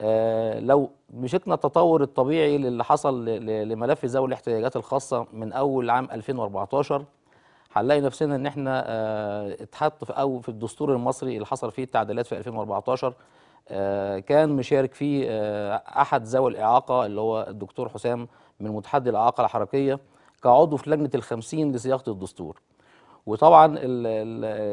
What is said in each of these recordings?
آه، لو مشكنا التطور الطبيعي للي حصل لملف ذوي الاحتياجات الخاصة من أول عام 2014 هنلاقي نفسنا إن إحنا آه، اتحط في أو في الدستور المصري اللي حصل فيه التعديلات في 2014 آه، كان مشارك فيه أحد ذوي الإعاقة اللي هو الدكتور حسام من متحدي الإعاقة الحركية كعضو في لجنة الخمسين لصياغة الدستور وطبعا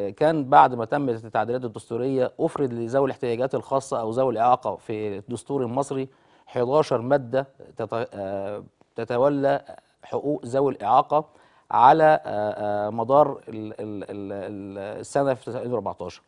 كان بعد ما تمت التعديلات الدستوريه افرد لذوي الاحتياجات الخاصه او ذوي الاعاقه في الدستور المصري 11 ماده آه، تتولى حقوق ذوي الاعاقه على آه، آه، مدار السنه في 2014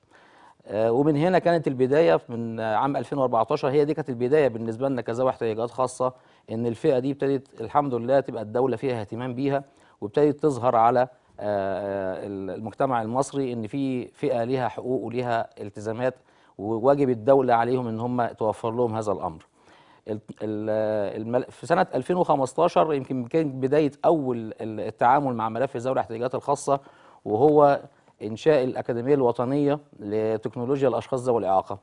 ومن هنا كانت البدايه من عام 2014 هي دي كانت البدايه بالنسبه لنا كذوي احتياجات خاصه ان الفئه دي ابتدت الحمد لله تبقى الدوله فيها اهتمام بيها وابتدت تظهر على آه، المجتمع المصري ان في فئه ليها حقوق وليها التزامات وواجب الدوله عليهم ان هم توفر لهم هذا الامر. في سنه 2015 يمكن كانت بدايه اول التعامل مع ملف ذوي الاحتياجات الخاصه وهو انشاء الاكاديميه الوطنيه لتكنولوجيا الاشخاص ذوي الاعاقه.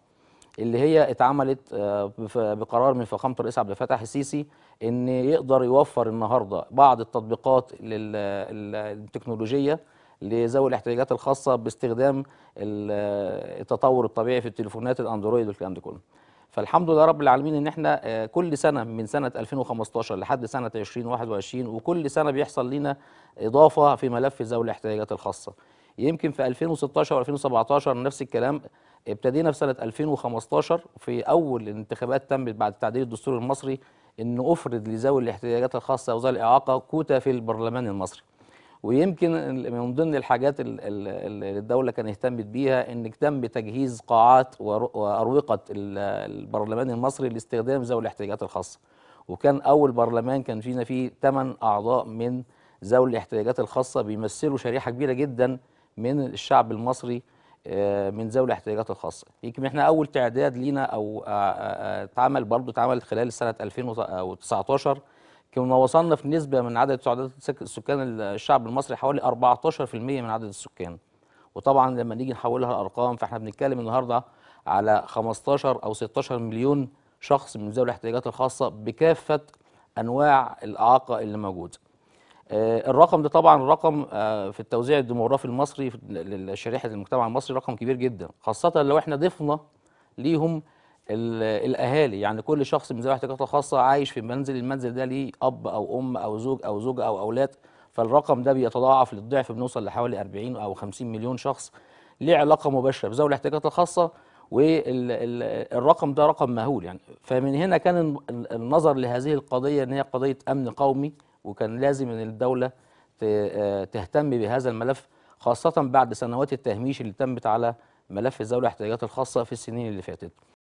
اللي هي اتعملت آه، بقرار من فخامه الرئيس عبد الفتاح السيسي ان يقدر يوفر النهارده بعض التطبيقات التكنولوجيه لذوي الاحتياجات الخاصه باستخدام التطور الطبيعي في التليفونات الاندرويد والكلام ده كله. فالحمد لله رب العالمين ان احنا آه، كل سنه من سنه 2015 لحد سنه 2021 وكل سنه بيحصل لنا اضافه في ملف ذوي الاحتياجات الخاصه. يمكن في 2016 و2017 نفس الكلام ابتدينا في سنه 2015 في اول انتخابات تمت بعد تعديل الدستور المصري ان افرض لذوي الاحتياجات الخاصه وذوي الاعاقه كوتا في البرلمان المصري ويمكن من ضمن الحاجات اللي الدولة كان اهتمت بيها ان تم تجهيز قاعات وأروقة البرلمان المصري لاستخدام ذوي الاحتياجات الخاصة وكان أول برلمان كان فينا فيه 8 أعضاء من ذوي الاحتياجات الخاصة بيمثلوا شريحة كبيرة جدا من الشعب المصري آه، من ذوي الاحتياجات الخاصه يمكن احنا اول تعداد لينا او آه، آه، اتعمل برضه اتعمل خلال سنه 2019 كنا وصلنا في نسبه من عدد سكان الشعب المصري حوالي 14% من عدد السكان وطبعا لما نيجي نحولها لارقام فاحنا بنتكلم النهارده على 15 او 16 مليون شخص من ذوي الاحتياجات الخاصه بكافه انواع الاعاقه اللي موجوده آه، الرقم ده طبعا رقم آه، في التوزيع الديموغرافي المصري لشريحه المجتمع المصري رقم كبير جدا خاصه لو احنا ضفنا ليهم الاهالي يعني كل شخص من ذوي احتياجات خاصه عايش في منزل المنزل ده ليه اب او ام او زوج او زوجه او اولاد فالرقم ده بيتضاعف للضعف بنوصل لحوالي 40 او 50 مليون شخص ليه علاقه مباشره بذوي الاحتياجات الخاصه والرقم ده رقم مهول يعني فمن هنا كان النظر لهذه القضيه ان هي قضيه امن قومي وكان لازم ان الدوله آه، تهتم بهذا الملف خاصه بعد سنوات التهميش اللي تمت على ملف ذوي الاحتياجات الخاصه في السنين اللي فاتت